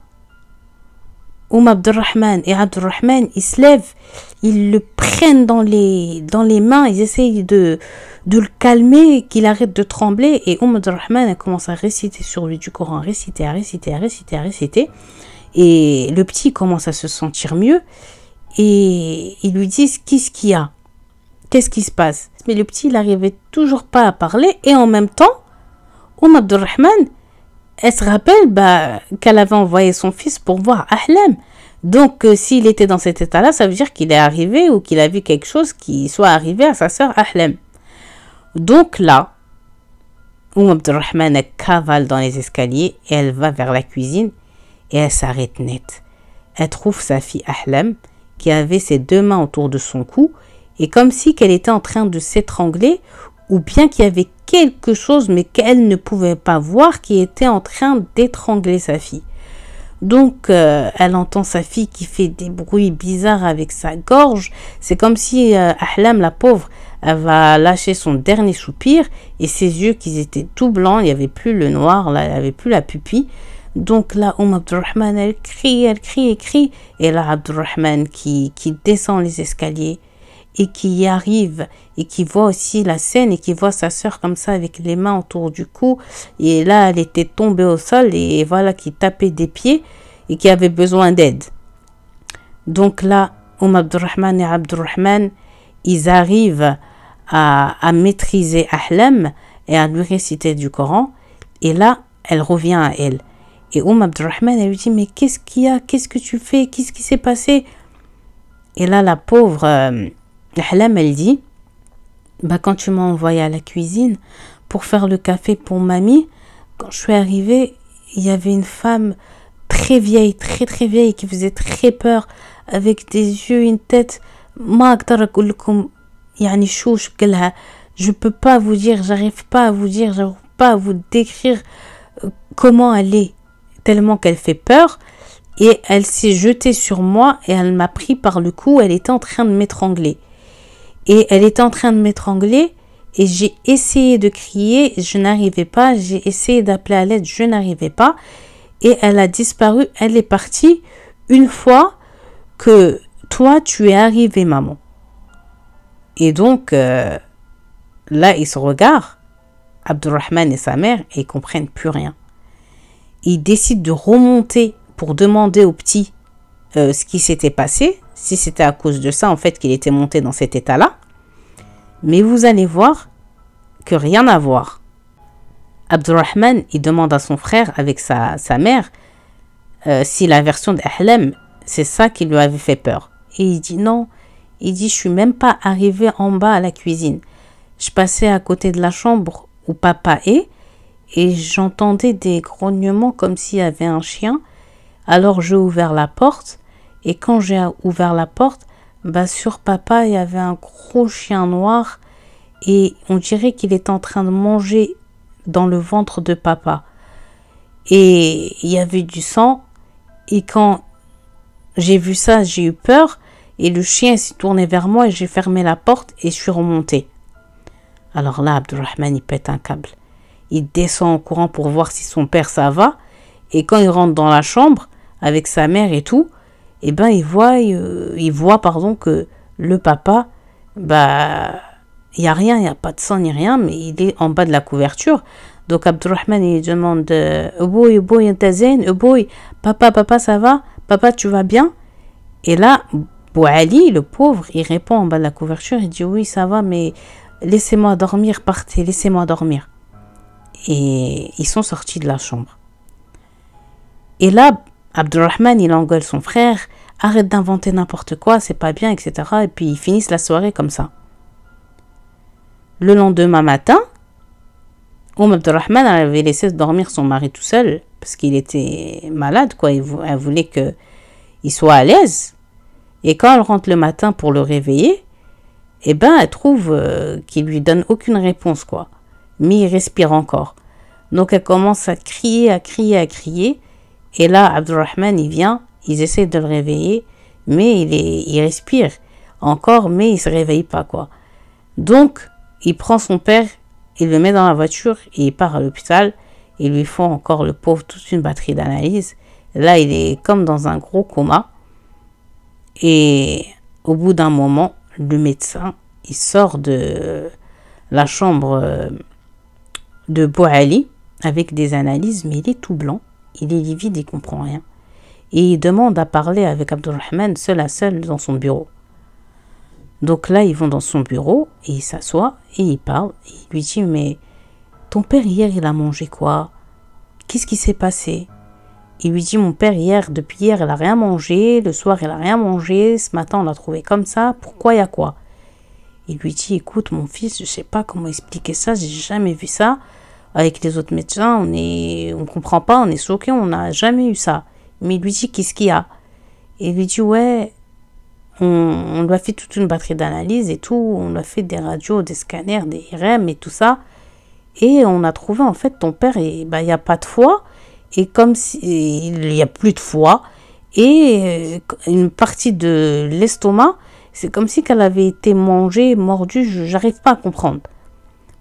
Oum Abdurrahman et Abdurrahman, ils se lèvent, ils le prennent dans les, dans les mains, ils essayent de, de le calmer, qu'il arrête de trembler, et Oum Abdurrahman commence à réciter sur lui du Coran, réciter, réciter, réciter, réciter, et le petit commence à se sentir mieux, et ils lui disent qu'est-ce qu'il y a, qu'est-ce qui se passe mais le petit, il n'arrivait toujours pas à parler. Et en même temps, Oum Abdurrahman, elle se rappelle bah, qu'elle avait envoyé son fils pour voir Ahlem. Donc, euh, s'il était dans cet état-là, ça veut dire qu'il est arrivé ou qu'il a vu quelque chose qui soit arrivé à sa sœur Ahlem. Donc là, Oum Abdurrahman, elle cavale dans les escaliers et elle va vers la cuisine et elle s'arrête net. Elle trouve sa fille Ahlem qui avait ses deux mains autour de son cou et comme si qu'elle était en train de s'étrangler, ou bien qu'il y avait quelque chose mais qu'elle ne pouvait pas voir qui était en train d'étrangler sa fille. Donc, euh, elle entend sa fille qui fait des bruits bizarres avec sa gorge. C'est comme si euh, Ahlam, la pauvre, elle va lâcher son dernier soupir et ses yeux qui étaient tout blancs, il n'y avait plus le noir, là, il n'y avait plus la pupille. Donc là, Oum Abdurrahman, elle crie, elle crie, elle crie. Et là, Abdurrahman qui descend les escaliers et qui y arrive et qui voit aussi la scène et qui voit sa soeur comme ça avec les mains autour du cou et là elle était tombée au sol et voilà qui tapait des pieds et qui avait besoin d'aide. Donc là, Oum Abdurrahman et Abdurrahman, ils arrivent à, à maîtriser Ahlam et à lui réciter du Coran et là, elle revient à elle. Et Oum Abdurrahman, elle lui dit Mais qu'est-ce qu'il y a Qu'est-ce que tu fais Qu'est-ce qui s'est passé Et là, la pauvre, euh, la elle dit bah, Quand tu m'as envoyé à la cuisine pour faire le café pour mamie, quand je suis arrivée, il y avait une femme très vieille, très très vieille, qui faisait très peur, avec des yeux, une tête. Je peux pas vous dire, j'arrive pas à vous dire, j'arrive pas à vous décrire euh, comment elle est, tellement qu'elle fait peur. Et elle s'est jetée sur moi et elle m'a pris par le cou, elle était en train de m'étrangler et elle est en train de m'étrangler et j'ai essayé de crier, je n'arrivais pas, j'ai essayé d'appeler à l'aide, je n'arrivais pas et elle a disparu, elle est partie une fois que toi tu es arrivé maman. Et donc euh, là ils se regardent, Abdurrahman et sa mère, et ils comprennent plus rien. Ils décident de remonter pour demander au petit euh, ce qui s'était passé, si c'était à cause de ça en fait qu'il était monté dans cet état-là. Mais vous allez voir que rien à voir. Abdurrahman, il demande à son frère avec sa, mère euh, si la version d'Ahlem, c'est ça qui lui avait fait peur. Et il dit non, il dit je suis même pas arrivé en bas à la cuisine. Je passais à côté de la chambre où papa est et j'entendais des grognements comme s'il y avait un chien. Alors j'ai ouvert la porte et quand j'ai ouvert la porte, bah sur papa, il y avait un gros chien noir et on dirait qu'il est en train de manger dans le ventre de papa. Et il y avait du sang. Et quand j'ai vu ça, j'ai eu peur. Et le chien s'est tourné vers moi et j'ai fermé la porte et je suis remonté Alors là, Abdurrahman, il pète un câble. Il descend en courant pour voir si son père ça va. Et quand il rentre dans la chambre, avec sa mère et tout, et eh ben ils voient, euh, ils pardon, que le papa, bah, il n'y a rien, il n'y a pas de sang ni rien, mais il est en bas de la couverture. Donc Abdurrahman, il demande euh, Oboy, Oboy, Oboy, papa, papa, ça va Papa, tu vas bien Et là, Bouali, le pauvre, il répond en bas de la couverture, il dit Oui, ça va, mais laissez-moi dormir, partez, laissez-moi dormir. Et ils sont sortis de la chambre. Et là, Abdurrahman, il engueule son frère, arrête d'inventer n'importe quoi, c'est pas bien, etc. Et puis ils finissent la soirée comme ça. Le lendemain matin, Oum Abdurrahman avait laissé dormir son mari tout seul, parce qu'il était malade, quoi. Elle voulait qu'il soit à l'aise. Et quand elle rentre le matin pour le réveiller, eh ben, elle trouve euh, qu'il lui donne aucune réponse, quoi. Mais il respire encore. Donc elle commence à crier, à crier, à crier. Et là, Abdurrahman, il vient, ils essaient de le réveiller, mais il, est, respire encore, mais il se réveille pas, quoi. Donc, il prend son père, il le met dans la voiture et il part à l'hôpital. Ils lui font encore le pauvre toute une batterie d'analyses. Là, il est comme dans un gros coma. Et au bout d'un moment, le médecin, il sort de la chambre euh, de Boali avec des analyses, mais il est tout blanc il est livide, il comprend rien. Et il demande à parler avec Abdulrahman seul à seul dans son bureau. Donc là, ils vont dans son bureau et il s'assoit et il parle. Et il lui dit Mais ton père hier, il a mangé quoi Qu'est-ce qui s'est passé Il lui dit Mon père hier, depuis hier, il n'a rien mangé. Le soir, il n'a rien mangé. Ce matin, on l'a trouvé comme ça. Pourquoi il y a quoi Il lui dit Écoute, mon fils, je sais pas comment expliquer ça. J'ai jamais vu ça. Avec les autres médecins, on est, on comprend pas, on est choqué, on n'a jamais eu ça. Mais il lui dit qu'est-ce qu'il y a Et il lui dit ouais, on, on lui a fait toute une batterie d'analyse et tout, on lui a fait des radios, des scanners, des IRM et tout ça. Et on a trouvé en fait ton père, et bah, il n'y a pas de foie, et comme s'il n'y a plus de foie. et euh, une partie de l'estomac, c'est comme si qu'elle avait été mangée, mordue, n'arrive pas à comprendre.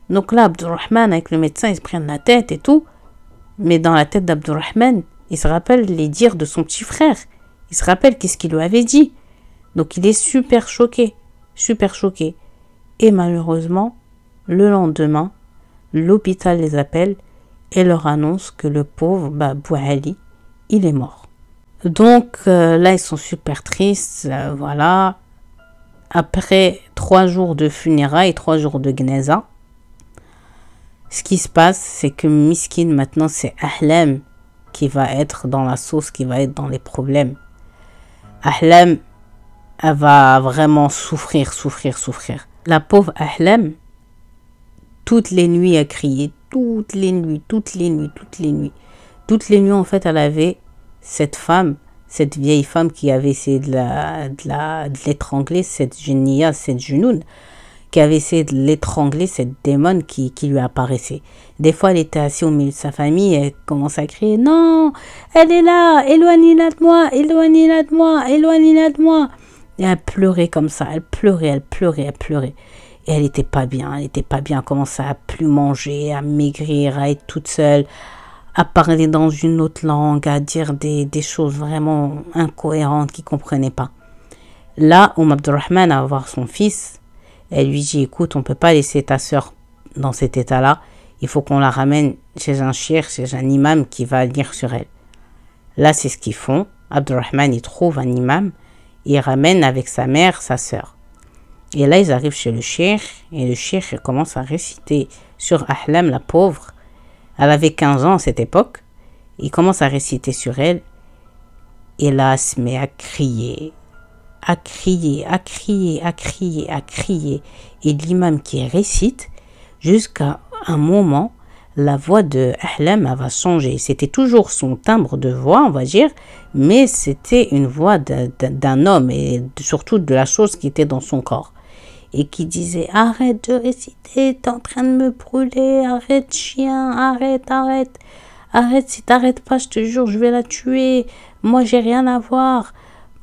Donc là, Abdurrahman, avec le médecin, ils se prennent la tête et tout. Mais dans la tête d'Abdurrahman, il se rappelle les dires de son petit frère. Il se rappelle qu'est-ce qu'il lui avait dit. Donc il est super choqué, super choqué. Et malheureusement, le lendemain, l'hôpital les appelle et leur annonce que le pauvre Babouali, il est mort. Donc euh, là, ils sont super tristes, euh, voilà. Après trois jours de funérailles, trois jours de Gneza, ce qui se passe, c'est que Miskin, maintenant, c'est Ahlem qui va être dans la sauce, qui va être dans les problèmes. Ahlem, elle va vraiment souffrir, souffrir, souffrir. La pauvre Ahlem, toutes les nuits, elle criait, toutes les nuits, toutes les nuits, toutes les nuits. Toutes les nuits, en fait, elle avait cette femme, cette vieille femme qui avait essayé de l'étrangler, cette génia, cette junoune qui avait essayé de l'étrangler, cette démon qui, lui apparaissait. Des fois, elle était assise au milieu de sa famille et elle commençait à crier Non, elle est là, éloignez-la de moi, éloignez-la de moi, éloignez-la de moi. Et elle pleurait comme ça, elle pleurait, elle pleurait, elle pleurait. Et elle n'était pas bien, elle n'était pas bien, elle commençait à plus manger, à maigrir, à être toute seule, à parler dans une autre langue, à dire des, choses vraiment incohérentes qu'il ne comprenait pas. Là, Oum Abdurrahman, à voir son fils, elle lui dit, écoute, on ne peut pas laisser ta sœur dans cet état-là. Il faut qu'on la ramène chez un chir, chez un imam qui va lire sur elle. Là, c'est ce qu'ils font. Abdurrahman, il trouve un imam. Il ramène avec sa mère sa sœur. Et là, ils arrivent chez le chir. Et le il commence à réciter sur Ahlam, la pauvre. Elle avait 15 ans à cette époque. Il commence à réciter sur elle. Et là, elle se met à crier à crier, à crier, à crier, à crier, et l'imam qui récite, jusqu'à un moment, la voix de Ahlam va changer. C'était toujours son timbre de voix, on va dire, mais c'était une voix d'un homme, et surtout de la chose qui était dans son corps et qui disait arrête de réciter, t'es en train de me brûler, arrête chien, arrête, arrête, arrête, si t'arrêtes pas, je te jure, je vais la tuer, moi j'ai rien à voir,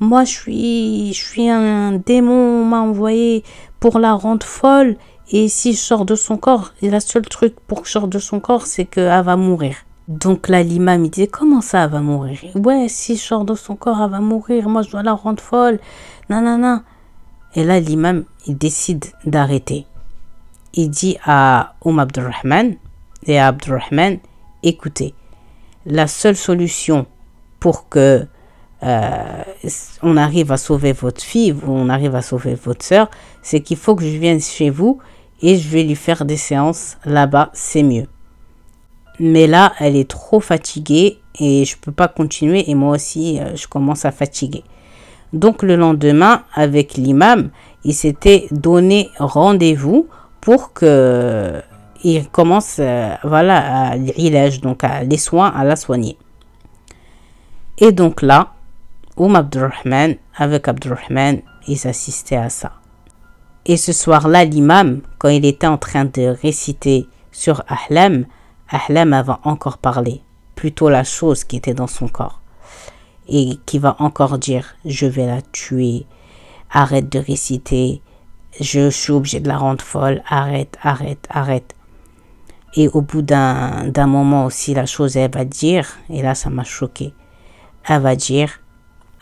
moi, je suis, je suis un démon, m'a envoyé pour la rendre folle. Et si je sors de son corps, et la seule truc pour que je sorte de son corps, c'est qu'elle va mourir. Donc là, l'imam, il disait, comment ça, elle va mourir Ouais, si je sors de son corps, elle va mourir. Moi, je dois la rendre folle. non. Et là, l'imam, il décide d'arrêter. Il dit à Oum Abdurrahman et à Abdurrahman, écoutez, la seule solution pour que euh, on arrive à sauver votre fille ou on arrive à sauver votre soeur, c'est qu'il faut que je vienne chez vous et je vais lui faire des séances là-bas, c'est mieux. Mais là, elle est trop fatiguée et je peux pas continuer et moi aussi, euh, je commence à fatiguer. Donc le lendemain, avec l'imam, il s'était donné rendez-vous pour que euh, il commence voilà, à donc à les soins, à la soigner. Et donc là, Oum Abdurrahman, avec Abdurrahman, ils assistaient à ça. Et ce soir-là, l'imam, quand il était en train de réciter sur Ahlam, Ahlam avait encore parlé, plutôt la chose qui était dans son corps, et qui va encore dire Je vais la tuer, arrête de réciter, je suis obligé de la rendre folle, arrête, arrête, arrête. Et au bout d'un moment aussi, la chose, elle va dire, et là ça m'a choqué, elle va dire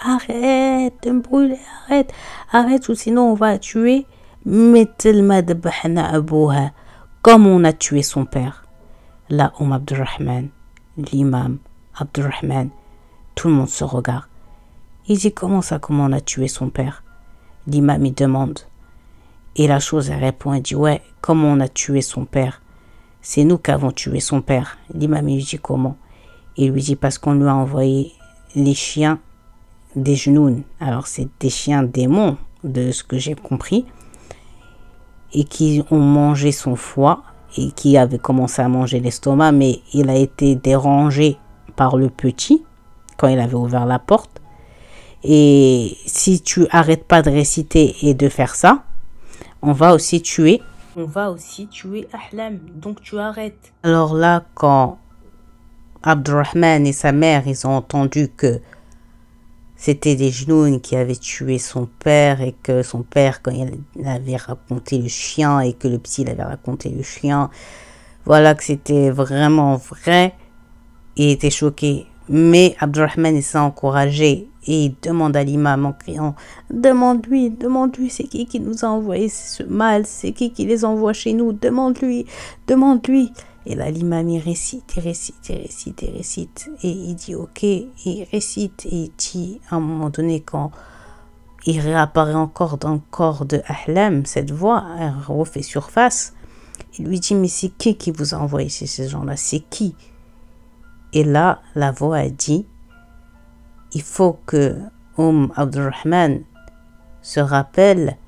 arrête de brûler arrête arrête ou sinon on va tuer comme on a tué son père là Oum Abdurrahman l'imam Abdurrahman tout le monde se regarde il dit comment ça comment on a tué son père l'imam il demande et la chose elle répond elle dit ouais comment on a tué son père c'est nous qui avons tué son père l'imam il dit comment il lui dit parce qu'on lui a envoyé les chiens des genoux. Alors c'est des chiens démons de ce que j'ai compris et qui ont mangé son foie et qui avait commencé à manger l'estomac mais il a été dérangé par le petit quand il avait ouvert la porte. Et si tu arrêtes pas de réciter et de faire ça, on va aussi tuer. On va aussi tuer Ahlam, donc tu arrêtes. Alors là, quand Abdurrahman et sa mère, ils ont entendu que c'était des genoux qui avaient tué son père et que son père, quand il avait raconté le chien et que le petit l'avait raconté le chien, voilà que c'était vraiment vrai. Il était choqué. Mais Abdurrahman s'est encouragé et il demande à l'imam en criant Demande-lui, demande-lui, c'est qui qui nous a envoyé ce mal, c'est qui qui les envoie chez nous, demande-lui, demande-lui. Et là, récite, il récite, récite, récite. Et il dit OK, il récite. Et dit, à un moment donné, quand il réapparaît encore dans le corps de Ahlam, cette voix, elle refait surface. Il lui dit Mais c'est qui qui vous a envoyé chez ces gens-là C'est qui Et là, la voix a dit Il faut que Oum Abdurrahman se rappelle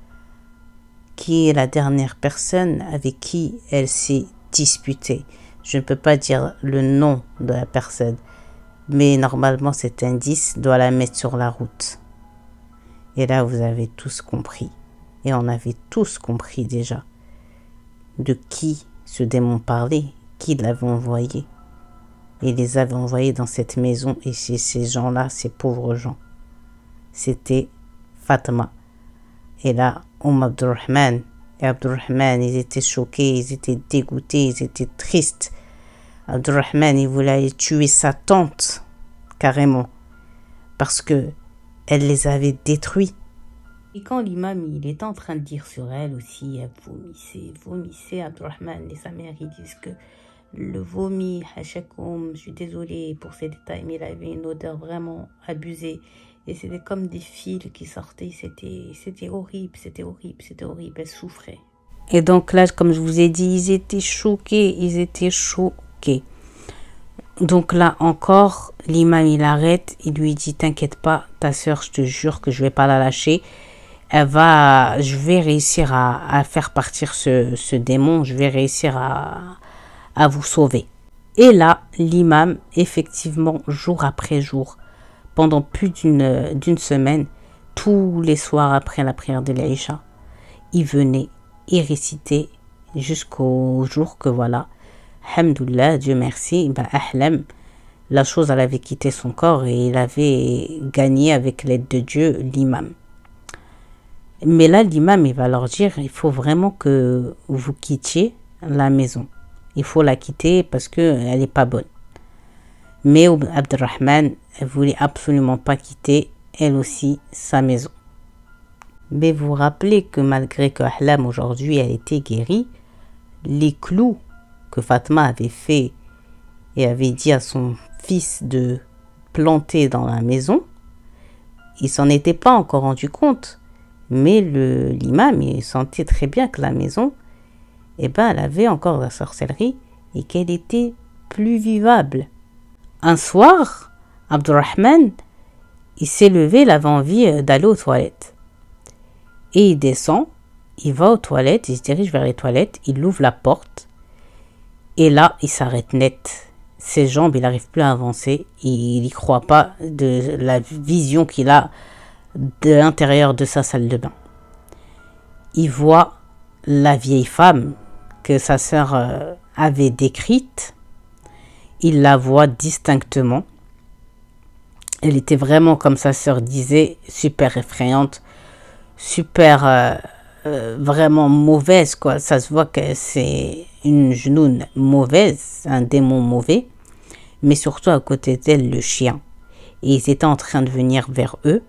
qui est la dernière personne avec qui elle s'est disputé. Je ne peux pas dire le nom de la personne, mais normalement cet indice doit la mettre sur la route. Et là, vous avez tous compris, et on avait tous compris déjà, de qui ce démon parlait, qui l'avait envoyé. Il les avait envoyés dans cette maison et chez ces gens-là, ces pauvres gens. C'était Fatma. Et là, Oum Abdurrahman, et Abdurrahman, ils étaient choqués, ils étaient dégoûtés, ils étaient tristes. Abdurrahman, il voulait tuer sa tante, carrément, parce que elle les avait détruits. Et quand l'imam, il est en train de dire sur elle aussi, elle ah, vomissait vomissait, Abdurrahman et sa mère, ils disent que le vomi, Hachakoum, je suis désolé pour ces détails, mais il avait une odeur vraiment abusée. Et c'était comme des fils qui sortaient. C'était, horrible, c'était horrible, c'était horrible. Elle souffrait. Et donc là, comme je vous ai dit, ils étaient choqués, ils étaient choqués. Donc là encore, l'imam il arrête, il lui dit t'inquiète pas, ta soeur, je te jure que je vais pas la lâcher. Elle va, je vais réussir à, faire partir ce, démon, je vais réussir à vous sauver. Et là, l'imam, effectivement, jour après jour, pendant plus d'une semaine, tous les soirs après la prière de l'Aïcha, il venait et récitait jusqu'au jour que voilà, Hamdoullah, Dieu merci, bah, la chose elle avait quitté son corps et il avait gagné avec l'aide de Dieu l'imam. Mais là, l'imam, il va leur dire, il faut vraiment que vous quittiez la maison. Il faut la quitter parce qu'elle n'est pas bonne. Mais elle ne voulait absolument pas quitter, elle aussi, sa maison. Mais vous rappelez que malgré que Ahlam aujourd'hui a été guérie, les clous que Fatma avait fait et avait dit à son fils de planter dans la maison, il s'en était pas encore rendu compte. Mais le l'imam, il sentait très bien que la maison, eh ben, elle avait encore de la sorcellerie et qu'elle était plus vivable. Un soir, Abdurrahman, il s'est levé, il avait envie euh, d'aller aux toilettes. Et il descend, il va aux toilettes, il se dirige vers les toilettes, il ouvre la porte. Et là, il s'arrête net. Ses jambes, il n'arrive plus à avancer. Il n'y croit pas de la vision qu'il a de l'intérieur de sa salle de bain. Il voit la vieille femme que sa sœur euh, avait décrite il la voit distinctement. Elle était vraiment, comme sa soeur disait, super effrayante, super euh, euh, vraiment mauvaise, quoi. Ça se voit que c'est une genoune mauvaise, un démon mauvais, mais surtout à côté d'elle, le chien. Et ils étaient en train de venir vers eux,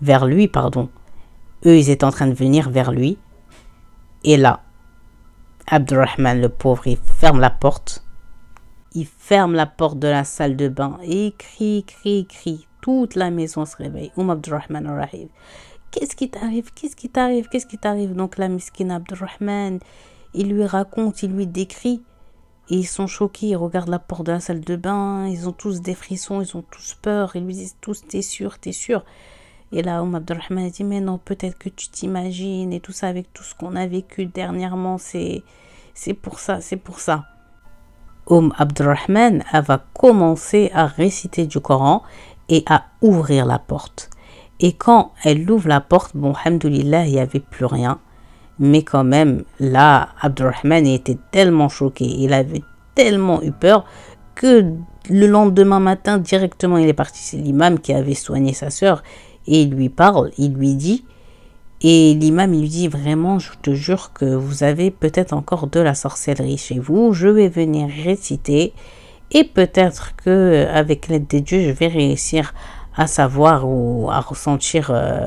vers lui, pardon. Eux, ils étaient en train de venir vers lui. Et là, Abdurrahman, le pauvre, il ferme la porte il ferme la porte de la salle de bain et il crie, crie, crie. Toute la maison se réveille. Oum Abdurrahman arrive. Qu'est-ce qui t'arrive Qu'est-ce qui t'arrive Qu'est-ce qui t'arrive Donc la miskine Abdurrahman, il lui raconte, il lui décrit. Et ils sont choqués, ils regardent la porte de la salle de bain, ils ont tous des frissons, ils ont tous peur, ils lui disent tous T'es sûr, t'es sûr Et là, Oum Abdurrahman dit Mais non, peut-être que tu t'imagines et tout ça avec tout ce qu'on a vécu dernièrement, c'est, c'est pour ça, c'est pour ça. Oum Abdurrahman va commencer à réciter du Coran et à ouvrir la porte. Et quand elle ouvre la porte, bon, hamdoulillah, il n'y avait plus rien. Mais quand même, là, Abdurrahman était tellement choqué, il avait tellement eu peur que le lendemain matin, directement, il est parti. C'est l'imam qui avait soigné sa sœur et il lui parle, il lui dit et l'imam lui dit vraiment, je te jure que vous avez peut-être encore de la sorcellerie chez vous, je vais venir réciter et peut-être que avec l'aide des dieux, je vais réussir à savoir ou à ressentir euh,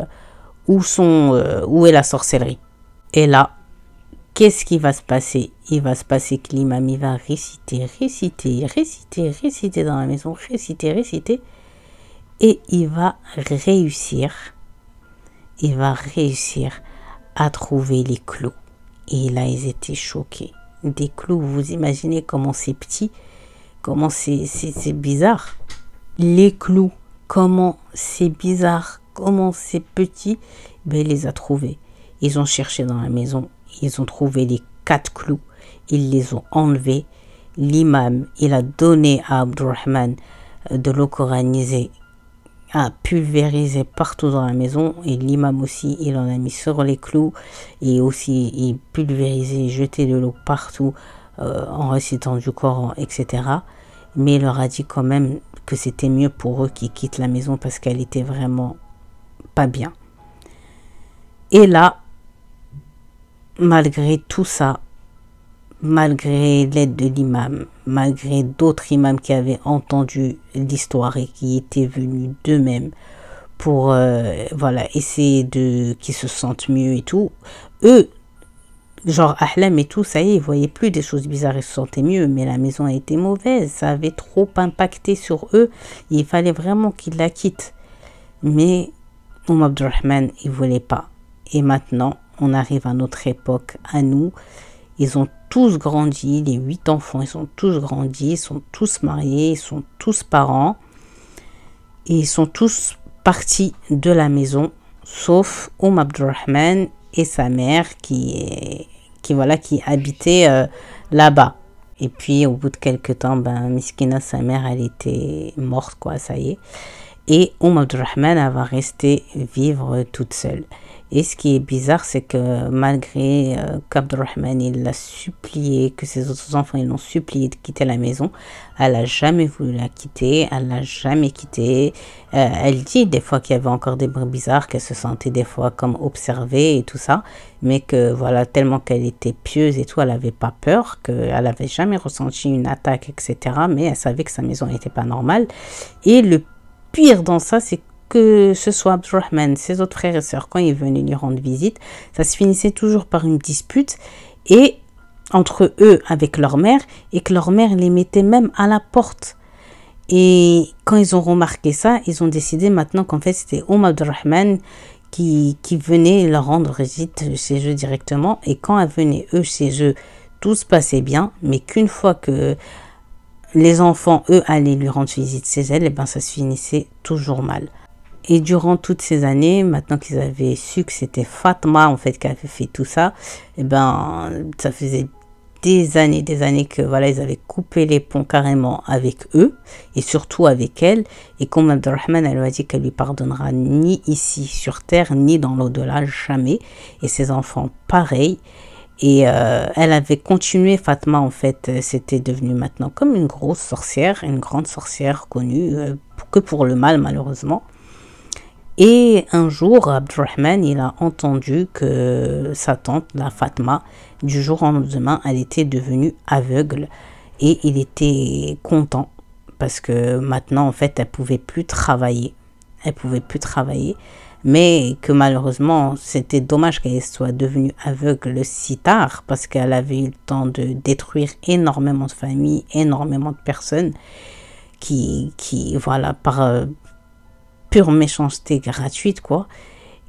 où sont euh, où est la sorcellerie. Et là, qu'est-ce qui va se passer Il va se passer que l'imam va réciter, réciter, réciter, réciter dans la maison, réciter, réciter et il va réussir il va réussir à trouver les clous. Et là, ils étaient choqués. Des clous, vous imaginez comment c'est petit, comment c'est bizarre. Les clous, comment c'est bizarre, comment c'est petit, ben, il les a trouvés. Ils ont cherché dans la maison, ils ont trouvé les quatre clous, ils les ont enlevés. L'imam, il a donné à Abdurrahman de le coraniser a pulvérisé partout dans la maison et l'imam aussi, il en a mis sur les clous et aussi il pulvérisé, jeté de l'eau partout euh, en récitant du Coran, etc. Mais leur a dit quand même que c'était mieux pour eux qui quittent la maison parce qu'elle était vraiment pas bien. Et là, malgré tout ça, malgré l'aide de l'imam, malgré d'autres imams qui avaient entendu l'histoire et qui étaient venus d'eux-mêmes pour euh, voilà essayer de qu'ils se sentent mieux et tout, eux, genre Ahlem et tout, ça y est, ils voyaient plus des choses bizarres, ils se sentaient mieux, mais la maison a été mauvaise, ça avait trop impacté sur eux, il fallait vraiment qu'ils la quittent. Mais Oum Abdurrahman, il voulait pas. Et maintenant, on arrive à notre époque, à nous, ils ont tous les huit enfants, ils sont tous grandis, ils sont tous mariés, ils sont tous parents. Et ils sont tous partis de la maison, sauf Oum Abdurrahman et sa mère qui, est, qui, voilà, qui habitait euh, là-bas. Et puis au bout de quelques temps, ben, Miskina, sa mère, elle était morte, quoi, ça y est. Et Oum Abdurrahman, elle va rester vivre toute seule. Et ce qui est bizarre, c'est que malgré euh, qu'Abdurrahman il l'a supplié, que ses autres enfants l'ont supplié de quitter la maison, elle n'a jamais voulu la quitter, elle n'a jamais quitté. Euh, elle dit des fois qu'il y avait encore des bruits bizarres, qu'elle se sentait des fois comme observée et tout ça, mais que voilà, tellement qu'elle était pieuse et tout, elle n'avait pas peur, qu'elle n'avait jamais ressenti une attaque, etc. Mais elle savait que sa maison n'était pas normale. Et le pire dans ça, c'est que ce soit Abdurrahman, ses autres frères et sœurs, quand ils venaient lui rendre visite, ça se finissait toujours par une dispute et entre eux avec leur mère et que leur mère les mettait même à la porte. Et quand ils ont remarqué ça, ils ont décidé maintenant qu'en fait c'était Oum Abdurrahman qui, qui venait leur rendre visite chez eux directement. Et quand elle venait eux chez eux, tout se passait bien, mais qu'une fois que les enfants, eux, allaient lui rendre visite chez elle, et eh ben ça se finissait toujours mal. Et durant toutes ces années, maintenant qu'ils avaient su que c'était Fatma en fait qui avait fait tout ça, et eh ben ça faisait des années, des années que voilà, ils avaient coupé les ponts carrément avec eux et surtout avec elle. Et comme Abdurrahman, elle lui a dit qu'elle lui pardonnera ni ici sur terre ni dans l'au-delà, jamais. Et ses enfants, pareil. Et euh, elle avait continué, Fatma en fait, c'était devenu maintenant comme une grosse sorcière, une grande sorcière connue, euh, que pour le mal malheureusement. Et un jour, Abdurrahman, il a entendu que sa tante, la Fatma, du jour au lendemain, elle était devenue aveugle. Et il était content parce que maintenant, en fait, elle pouvait plus travailler. Elle pouvait plus travailler. Mais que malheureusement, c'était dommage qu'elle soit devenue aveugle si tard parce qu'elle avait eu le temps de détruire énormément de familles, énormément de personnes qui, qui voilà, par, euh, pure méchanceté gratuite, quoi.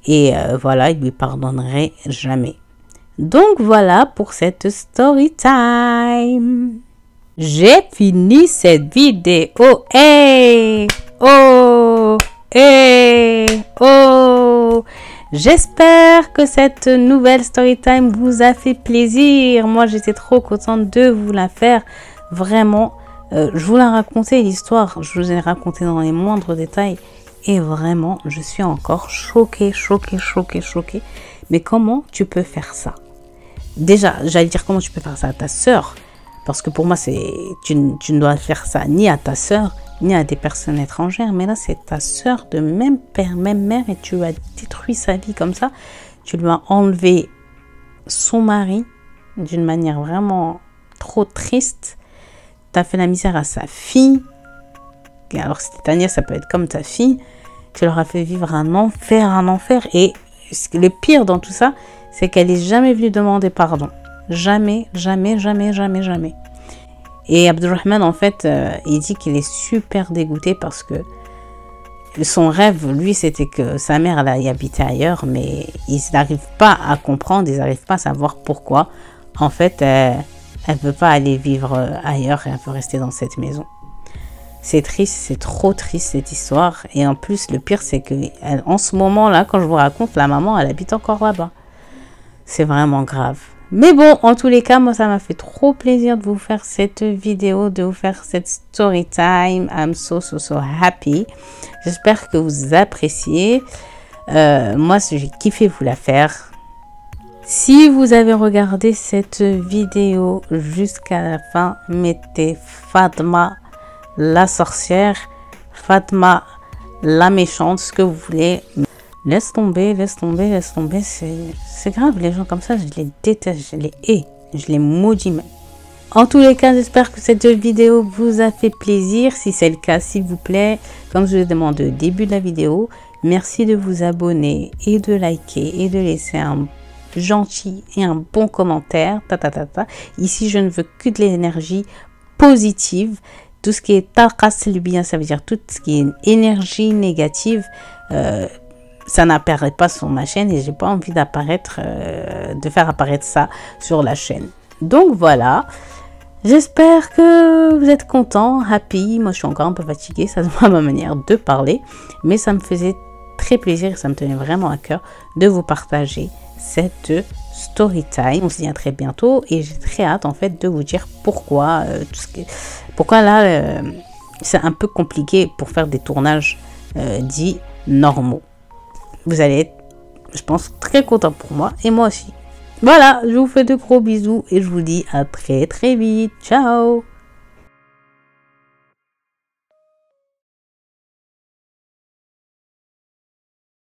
Et euh, voilà, il lui pardonnerait jamais. Donc voilà pour cette story time. J'ai fini cette vidéo. Hey! Eh, oh! Hey! Eh, oh! J'espère que cette nouvelle story time vous a fait plaisir. Moi, j'étais trop contente de vous la faire. Vraiment, euh, je vous la racontais l'histoire. Je vous ai raconté dans les moindres détails. Et vraiment, je suis encore choquée, choquée, choquée, choquée. Mais comment tu peux faire ça Déjà, j'allais dire comment tu peux faire ça à ta soeur. Parce que pour moi, c'est tu, ne dois faire ça ni à ta sœur, ni à des personnes étrangères. Mais là, c'est ta soeur de même père, même mère, et tu as détruit sa vie comme ça. Tu lui as enlevé son mari d'une manière vraiment trop triste. Tu as fait la misère à sa fille alors si Tania, ça peut être comme ta fille, tu leur as fait vivre un enfer, un enfer. Et le pire dans tout ça, c'est qu'elle est jamais venue demander pardon. Jamais, jamais, jamais, jamais, jamais. Et Abdulrahman en fait, euh, il dit qu'il est super dégoûté parce que son rêve, lui, c'était que sa mère allait y habiter ailleurs, mais ils n'arrivent pas à comprendre, ils n'arrivent pas à savoir pourquoi. En fait, elle ne peut pas aller vivre euh, ailleurs et elle veut rester dans cette maison. C'est triste, c'est trop triste cette histoire. Et en plus, le pire, c'est que en ce moment-là, quand je vous raconte, la maman, elle habite encore là-bas. C'est vraiment grave. Mais bon, en tous les cas, moi, ça m'a fait trop plaisir de vous faire cette vidéo, de vous faire cette story time. I'm so, so, so happy. J'espère que vous appréciez. Euh, moi, j'ai kiffé vous la faire. Si vous avez regardé cette vidéo jusqu'à la fin, mettez Fatma la sorcière, Fatma la méchante, ce que vous voulez. Laisse tomber, laisse tomber, laisse tomber. C'est grave, les gens comme ça, je les déteste, je les hais, je les maudis même. En tous les cas, j'espère que cette vidéo vous a fait plaisir. Si c'est le cas, s'il vous plaît, comme je vous demande au début de la vidéo, merci de vous abonner et de liker et de laisser un gentil et un bon commentaire. Ta, ta, ta, Ici, je ne veux que de l'énergie positive tout ce qui est tarkas bien, ça veut dire tout ce qui est énergie négative, euh, ça n'apparaît pas sur ma chaîne et j'ai pas envie d'apparaître, euh, de faire apparaître ça sur la chaîne. Donc voilà. J'espère que vous êtes contents, happy. Moi, je suis encore un peu fatiguée, ça se voit à ma manière de parler, mais ça me faisait très plaisir et ça me tenait vraiment à cœur de vous partager cette story time. On se dit à très bientôt et j'ai très hâte en fait de vous dire pourquoi euh, tout ce pourquoi là, euh, c'est un peu compliqué pour faire des tournages euh, dits normaux. Vous allez être, je pense, très content pour moi et moi aussi. Voilà, je vous fais de gros bisous et je vous dis à très très vite. Ciao